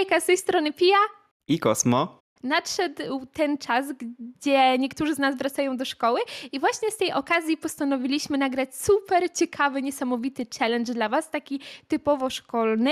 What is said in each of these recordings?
Hejka, z tej strony Pia i Kosmo. Nadszedł ten czas, gdzie niektórzy z nas wracają do szkoły i właśnie z tej okazji postanowiliśmy nagrać super ciekawy, niesamowity challenge dla Was, taki typowo szkolny.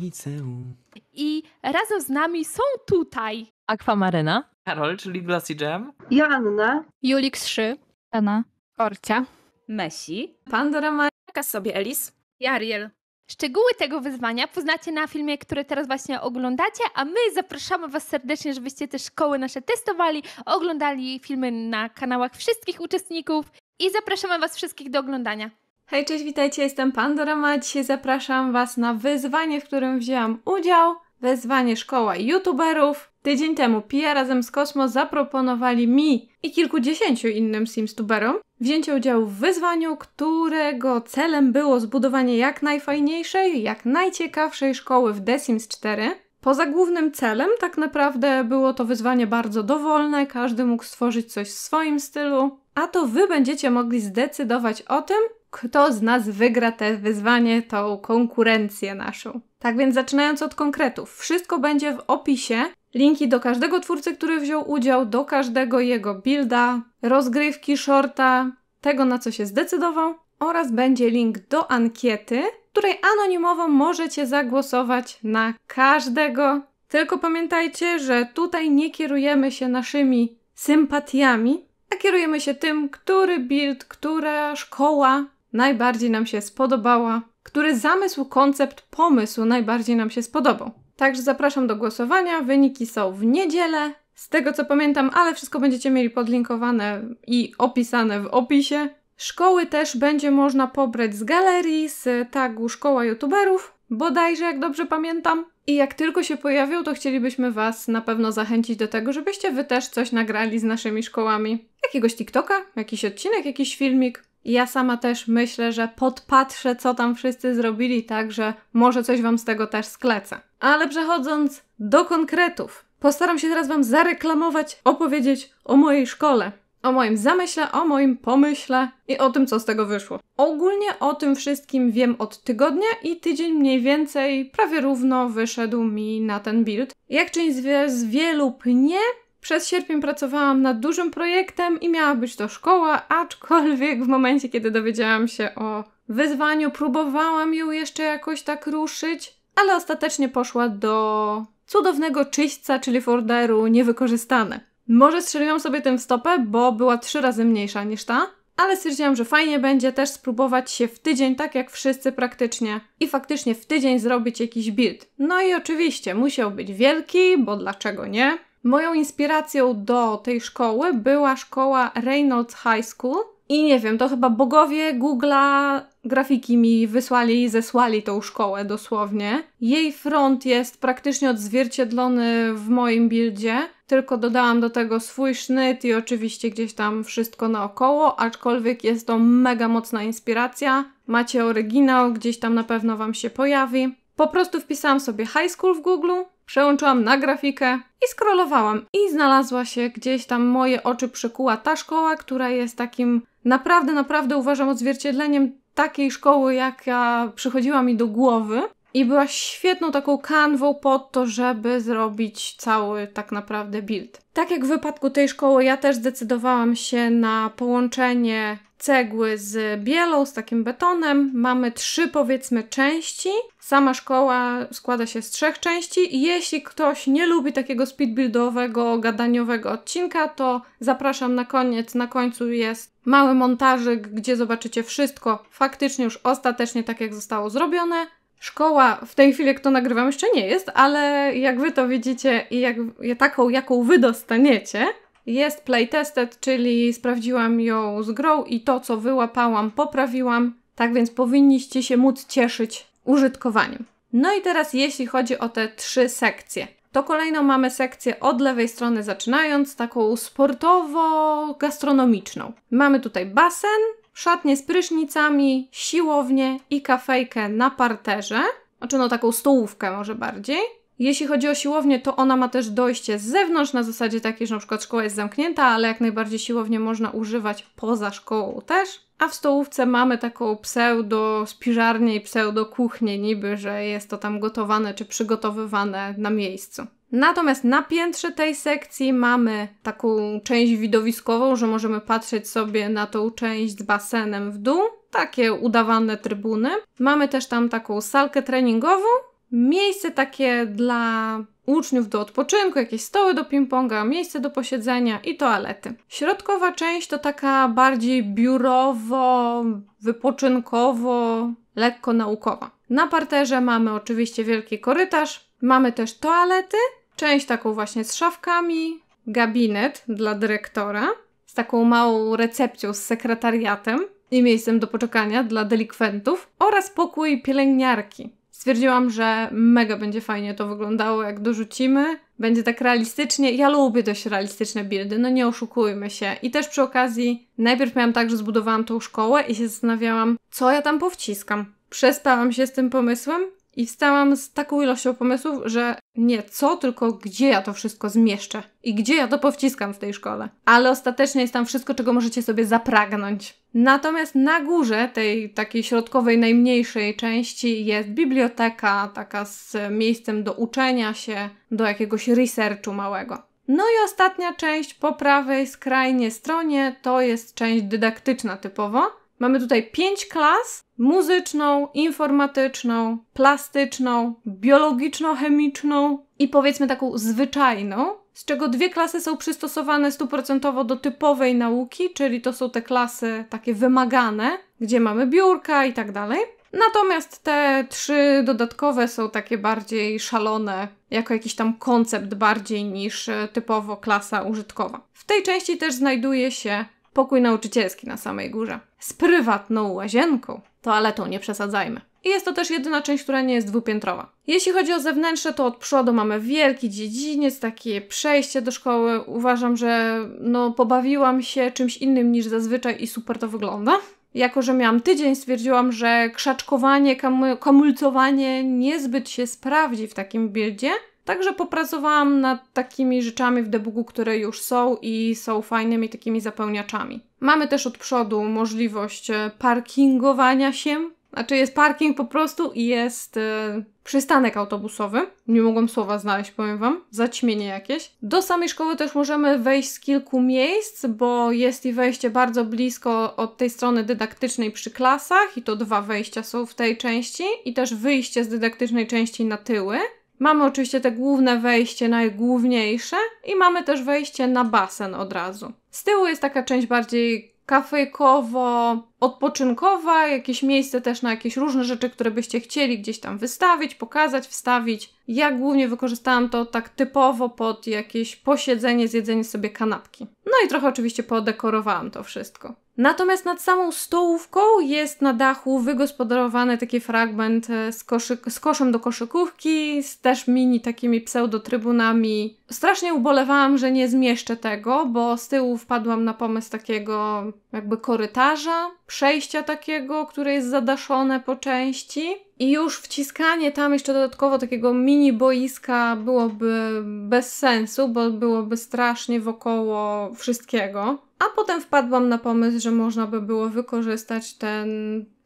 Liceum. I razem z nami są tutaj Aquamaryna, Karol, czyli Glassy Jam, Joanna, Julik Szy, Anna, Orcia, Mesi, Pandora Marka sobie Elis, Jariel, Szczegóły tego wyzwania poznacie na filmie, który teraz właśnie oglądacie, a my zapraszamy Was serdecznie, żebyście te szkoły nasze testowali, oglądali filmy na kanałach wszystkich uczestników i zapraszamy Was wszystkich do oglądania. Hej, cześć, witajcie, jestem Pandorama. Dzisiaj zapraszam Was na wyzwanie, w którym wzięłam udział. Wezwanie Szkoła YouTuberów. Tydzień temu Pia razem z Kosmo zaproponowali mi i kilkudziesięciu innym Simstuberom wzięcie udziału w wyzwaniu, którego celem było zbudowanie jak najfajniejszej, jak najciekawszej szkoły w The Sims 4. Poza głównym celem, tak naprawdę było to wyzwanie bardzo dowolne, każdy mógł stworzyć coś w swoim stylu, a to wy będziecie mogli zdecydować o tym, kto z nas wygra te wyzwanie, tą konkurencję naszą. Tak więc zaczynając od konkretów, wszystko będzie w opisie Linki do każdego twórcy, który wziął udział, do każdego jego builda, rozgrywki, shorta, tego na co się zdecydował oraz będzie link do ankiety, której anonimowo możecie zagłosować na każdego. Tylko pamiętajcie, że tutaj nie kierujemy się naszymi sympatiami, a kierujemy się tym, który build, która szkoła najbardziej nam się spodobała, który zamysł, koncept, pomysł najbardziej nam się spodobał. Także zapraszam do głosowania. Wyniki są w niedzielę, z tego co pamiętam, ale wszystko będziecie mieli podlinkowane i opisane w opisie. Szkoły też będzie można pobrać z galerii, z tagu Szkoła YouTuberów, bodajże jak dobrze pamiętam. I jak tylko się pojawią, to chcielibyśmy Was na pewno zachęcić do tego, żebyście Wy też coś nagrali z naszymi szkołami. Jakiegoś TikToka, jakiś odcinek, jakiś filmik. Ja sama też myślę, że podpatrzę, co tam wszyscy zrobili, tak że może coś Wam z tego też sklecę. Ale przechodząc do konkretów, postaram się teraz Wam zareklamować, opowiedzieć o mojej szkole, o moim zamyśle, o moim pomyśle i o tym, co z tego wyszło. Ogólnie o tym wszystkim wiem od tygodnia i tydzień mniej więcej prawie równo wyszedł mi na ten build. Jak czyń z wielu pnie, przez sierpień pracowałam nad dużym projektem i miała być to szkoła, aczkolwiek w momencie, kiedy dowiedziałam się o wyzwaniu, próbowałam ją jeszcze jakoś tak ruszyć, ale ostatecznie poszła do cudownego czyśćca, czyli forderu niewykorzystane. Może strzeliłam sobie tym w stopę, bo była trzy razy mniejsza niż ta, ale stwierdziłam, że fajnie będzie też spróbować się w tydzień, tak jak wszyscy praktycznie, i faktycznie w tydzień zrobić jakiś build. No i oczywiście musiał być wielki, bo dlaczego nie? Moją inspiracją do tej szkoły była szkoła Reynolds High School. I nie wiem, to chyba bogowie Google'a grafiki mi wysłali i zesłali tą szkołę dosłownie. Jej front jest praktycznie odzwierciedlony w moim buildzie, tylko dodałam do tego swój sznyt i oczywiście gdzieś tam wszystko naokoło, aczkolwiek jest to mega mocna inspiracja. Macie oryginał, gdzieś tam na pewno Wam się pojawi. Po prostu wpisałam sobie high school w Google przełączyłam na grafikę i skrolowałam. I znalazła się gdzieś tam, moje oczy przykuła ta szkoła, która jest takim naprawdę, naprawdę uważam odzwierciedleniem takiej szkoły, jaka przychodziła mi do głowy. I była świetną taką kanwą pod to, żeby zrobić cały tak naprawdę build. Tak jak w wypadku tej szkoły, ja też zdecydowałam się na połączenie cegły z bielą, z takim betonem. Mamy trzy powiedzmy części. Sama szkoła składa się z trzech części i jeśli ktoś nie lubi takiego speedbuildowego, gadaniowego odcinka, to zapraszam na koniec. Na końcu jest mały montażyk, gdzie zobaczycie wszystko faktycznie już ostatecznie tak jak zostało zrobione. Szkoła w tej chwili, kto nagrywam, jeszcze nie jest, ale jak wy to widzicie i jak, taką, jaką wy dostaniecie, jest playtested, czyli sprawdziłam ją z grą i to, co wyłapałam, poprawiłam. Tak więc powinniście się móc cieszyć użytkowaniem. No i teraz jeśli chodzi o te trzy sekcje. To kolejno mamy sekcję od lewej strony zaczynając, taką sportowo-gastronomiczną. Mamy tutaj basen, szatnie z prysznicami, siłownię i kafejkę na parterze, znaczy no taką stołówkę może bardziej. Jeśli chodzi o siłownię, to ona ma też dojście z zewnątrz, na zasadzie takiej, że na przykład szkoła jest zamknięta, ale jak najbardziej siłownię można używać poza szkołą też. A w stołówce mamy taką pseudo spiżarnię i pseudo kuchnię, niby, że jest to tam gotowane czy przygotowywane na miejscu. Natomiast na piętrze tej sekcji mamy taką część widowiskową, że możemy patrzeć sobie na tą część z basenem w dół, takie udawane trybuny. Mamy też tam taką salkę treningową, miejsce takie dla uczniów do odpoczynku, jakieś stoły do ping-ponga, miejsce do posiedzenia i toalety. Środkowa część to taka bardziej biurowo, wypoczynkowo, lekko naukowa. Na parterze mamy oczywiście wielki korytarz, mamy też toalety, część taką właśnie z szafkami, gabinet dla dyrektora z taką małą recepcją, z sekretariatem i miejscem do poczekania dla delikwentów oraz pokój pielęgniarki stwierdziłam, że mega będzie fajnie to wyglądało, jak dorzucimy. Będzie tak realistycznie. Ja lubię dość realistyczne buildy, no nie oszukujmy się. I też przy okazji, najpierw miałam tak, że zbudowałam tą szkołę i się zastanawiałam, co ja tam powciskam. Przespałam się z tym pomysłem i wstałam z taką ilością pomysłów, że nie co, tylko gdzie ja to wszystko zmieszczę i gdzie ja to powciskam w tej szkole. Ale ostatecznie jest tam wszystko, czego możecie sobie zapragnąć. Natomiast na górze tej takiej środkowej, najmniejszej części jest biblioteka, taka z miejscem do uczenia się, do jakiegoś researchu małego. No i ostatnia część po prawej skrajnie stronie to jest część dydaktyczna typowo, Mamy tutaj pięć klas: muzyczną, informatyczną, plastyczną, biologiczno-chemiczną i powiedzmy taką zwyczajną, z czego dwie klasy są przystosowane stuprocentowo do typowej nauki, czyli to są te klasy takie wymagane, gdzie mamy biurka i tak dalej. Natomiast te trzy dodatkowe są takie bardziej szalone, jako jakiś tam koncept bardziej niż typowo klasa użytkowa. W tej części też znajduje się pokój nauczycielski na samej górze, z prywatną łazienką. Toaletą nie przesadzajmy. I jest to też jedyna część, która nie jest dwupiętrowa. Jeśli chodzi o zewnętrzne, to od przodu mamy wielki dziedziniec, takie przejście do szkoły. Uważam, że no, pobawiłam się czymś innym niż zazwyczaj i super to wygląda. Jako, że miałam tydzień, stwierdziłam, że krzaczkowanie, kamulcowanie niezbyt się sprawdzi w takim bildzie, Także popracowałam nad takimi rzeczami w debugu, które już są i są fajnymi takimi zapełniaczami. Mamy też od przodu możliwość e, parkingowania się. Znaczy jest parking po prostu i jest yy, przystanek autobusowy. Nie mogłam słowa znaleźć, powiem Wam. Zaćmienie jakieś. Do samej szkoły też możemy wejść z kilku miejsc, bo jest i wejście bardzo blisko od tej strony dydaktycznej przy klasach i to dwa wejścia są w tej części i też wyjście z dydaktycznej części na tyły. Mamy oczywiście te główne wejście, najgłówniejsze i mamy też wejście na basen od razu. Z tyłu jest taka część bardziej kafejkowo-odpoczynkowa, jakieś miejsce też na jakieś różne rzeczy, które byście chcieli gdzieś tam wystawić, pokazać, wstawić. Ja głównie wykorzystałam to tak typowo pod jakieś posiedzenie, zjedzenie sobie kanapki. No i trochę oczywiście podekorowałam to wszystko. Natomiast nad samą stołówką jest na dachu wygospodarowany taki fragment e, z, koszyk, z koszem do koszykówki, z też mini takimi pseudotrybunami. Strasznie ubolewałam, że nie zmieszczę tego, bo z tyłu wpadłam na pomysł takiego jakby korytarza, przejścia takiego, które jest zadaszone po części. I już wciskanie tam jeszcze dodatkowo takiego mini boiska byłoby bez sensu, bo byłoby strasznie wokoło wszystkiego. A potem wpadłam na pomysł, że można by było wykorzystać ten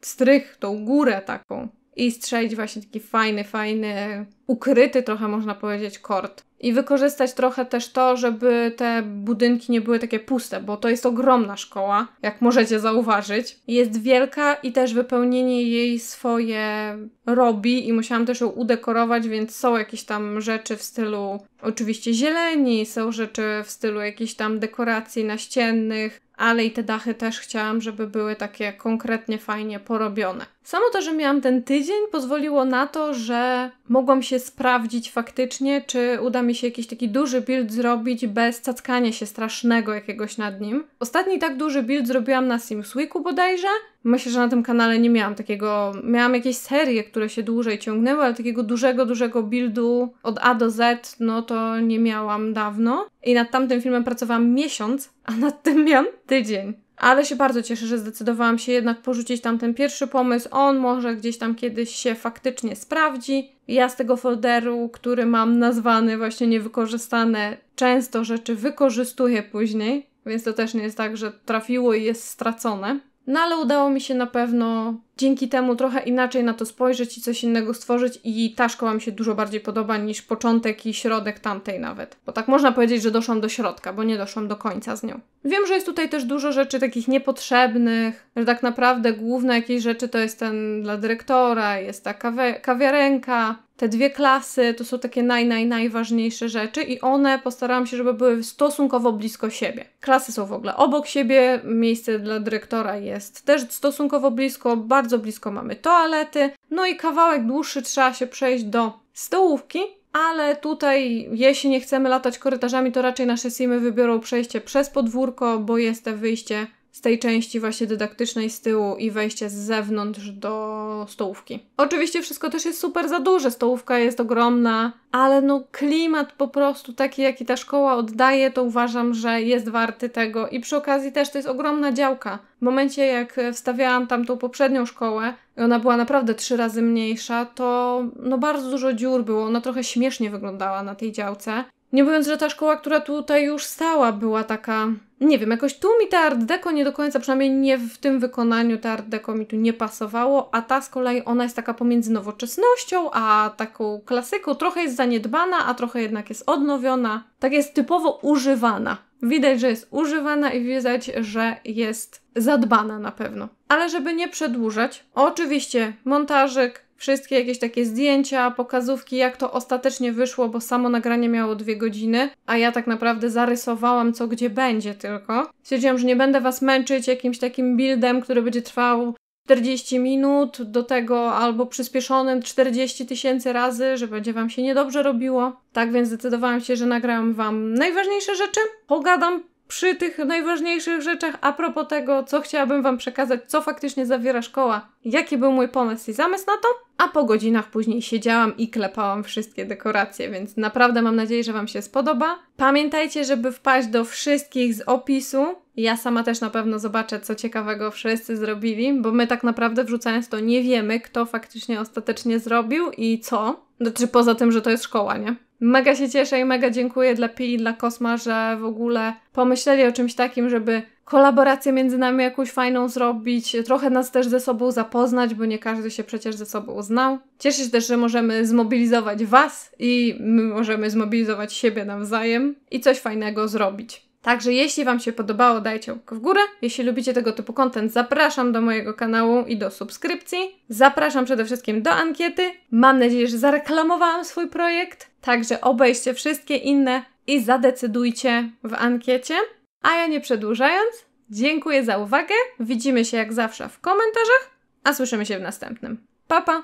strych, tą górę taką i strzelić właśnie taki fajny, fajny ukryty trochę można powiedzieć kord. I wykorzystać trochę też to, żeby te budynki nie były takie puste, bo to jest ogromna szkoła, jak możecie zauważyć. Jest wielka i też wypełnienie jej swoje robi i musiałam też ją udekorować, więc są jakieś tam rzeczy w stylu oczywiście zieleni, są rzeczy w stylu jakichś tam dekoracji naściennych, ale i te dachy też chciałam, żeby były takie konkretnie fajnie porobione. Samo to, że miałam ten tydzień pozwoliło na to, że mogłam się się sprawdzić faktycznie, czy uda mi się jakiś taki duży build zrobić bez cackania się strasznego jakiegoś nad nim. Ostatni tak duży build zrobiłam na Sims Weeku bodajże. Myślę, że na tym kanale nie miałam takiego... Miałam jakieś serie, które się dłużej ciągnęły, ale takiego dużego, dużego buildu od A do Z, no to nie miałam dawno. I nad tamtym filmem pracowałam miesiąc, a nad tym miałam tydzień ale się bardzo cieszę, że zdecydowałam się jednak porzucić tamten pierwszy pomysł. On może gdzieś tam kiedyś się faktycznie sprawdzi. Ja z tego folderu, który mam nazwany właśnie niewykorzystane, często rzeczy wykorzystuję później, więc to też nie jest tak, że trafiło i jest stracone. No ale udało mi się na pewno dzięki temu trochę inaczej na to spojrzeć i coś innego stworzyć i ta szkoła mi się dużo bardziej podoba niż początek i środek tamtej nawet. Bo tak można powiedzieć, że doszłam do środka, bo nie doszłam do końca z nią. Wiem, że jest tutaj też dużo rzeczy takich niepotrzebnych, że tak naprawdę główne jakieś rzeczy to jest ten dla dyrektora, jest ta kawi kawiarenka, te dwie klasy to są takie naj, naj, najważniejsze rzeczy i one postarałam się, żeby były stosunkowo blisko siebie. Klasy są w ogóle obok siebie, miejsce dla dyrektora jest też stosunkowo blisko, bardzo blisko mamy toalety, no i kawałek dłuższy trzeba się przejść do stołówki, ale tutaj jeśli nie chcemy latać korytarzami, to raczej nasze simy wybiorą przejście przez podwórko, bo jest to wyjście z tej części właśnie dydaktycznej z tyłu i wejście z zewnątrz do stołówki. Oczywiście wszystko też jest super za duże, stołówka jest ogromna, ale no klimat po prostu taki, jaki ta szkoła oddaje, to uważam, że jest warty tego. I przy okazji też to jest ogromna działka. W momencie, jak wstawiałam tam tą poprzednią szkołę, i ona była naprawdę trzy razy mniejsza, to no bardzo dużo dziur było. Ona trochę śmiesznie wyglądała na tej działce. Nie mówiąc, że ta szkoła, która tutaj już stała, była taka, nie wiem, jakoś tu mi te art deco nie do końca, przynajmniej nie w tym wykonaniu te art deco mi tu nie pasowało, a ta z kolei ona jest taka pomiędzy nowoczesnością, a taką klasyką, trochę jest zaniedbana, a trochę jednak jest odnowiona, tak jest typowo używana. Widać, że jest używana i widać, że jest zadbana na pewno. Ale żeby nie przedłużać, oczywiście montażyk, wszystkie jakieś takie zdjęcia, pokazówki, jak to ostatecznie wyszło, bo samo nagranie miało dwie godziny, a ja tak naprawdę zarysowałam, co gdzie będzie tylko. Stwierdziłam, że nie będę was męczyć jakimś takim buildem, który będzie trwał 40 minut, do tego albo przyspieszonym 40 tysięcy razy, że będzie Wam się niedobrze robiło. Tak więc zdecydowałam się, że nagrałam Wam najważniejsze rzeczy, pogadam przy tych najważniejszych rzeczach, a propos tego, co chciałabym Wam przekazać, co faktycznie zawiera szkoła, jaki był mój pomysł i zamysł na to, a po godzinach później siedziałam i klepałam wszystkie dekoracje, więc naprawdę mam nadzieję, że Wam się spodoba. Pamiętajcie, żeby wpaść do wszystkich z opisu. Ja sama też na pewno zobaczę, co ciekawego wszyscy zrobili, bo my tak naprawdę wrzucając to nie wiemy, kto faktycznie ostatecznie zrobił i co. Znaczy poza tym, że to jest szkoła, nie? Mega się cieszę i mega dziękuję dla Pi i dla Kosma, że w ogóle pomyśleli o czymś takim, żeby kolaborację między nami jakąś fajną zrobić, trochę nas też ze sobą zapoznać, bo nie każdy się przecież ze sobą znał. Cieszę się też, że możemy zmobilizować Was i my możemy zmobilizować siebie nawzajem i coś fajnego zrobić. Także jeśli Wam się podobało, dajcie łapkę w górę. Jeśli lubicie tego typu content, zapraszam do mojego kanału i do subskrypcji. Zapraszam przede wszystkim do ankiety. Mam nadzieję, że zareklamowałam swój projekt, także obejście wszystkie inne i zadecydujcie w ankiecie. A ja nie przedłużając, dziękuję za uwagę. Widzimy się jak zawsze w komentarzach, a słyszymy się w następnym. Pa pa!